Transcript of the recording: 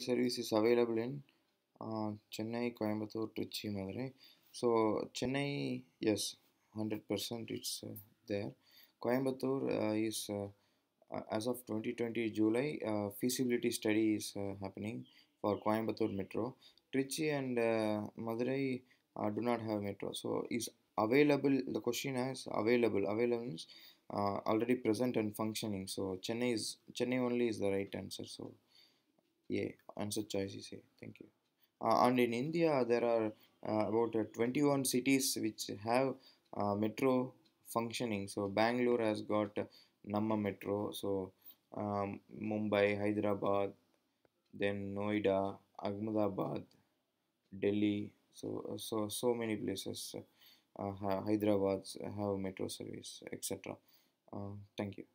service is available in uh, Chennai, Coimbatore, Trichy, Madurai. So Chennai, yes, 100% it's uh, there. Coimbatore uh, is uh, as of 2020 July uh, feasibility study is uh, happening for Coimbatore Metro. Trichy and Madurai do not have metro. So is available. The question is available. Available means already present and functioning. So Chennai is Chennai only is the right answer. So yeah answer choice is a thank you uh, and in india there are uh, about uh, 21 cities which have uh, metro functioning so bangalore has got namma metro so um, mumbai hyderabad then noida ahmedabad delhi so uh, so so many places uh, hyderabad have metro service etc thank you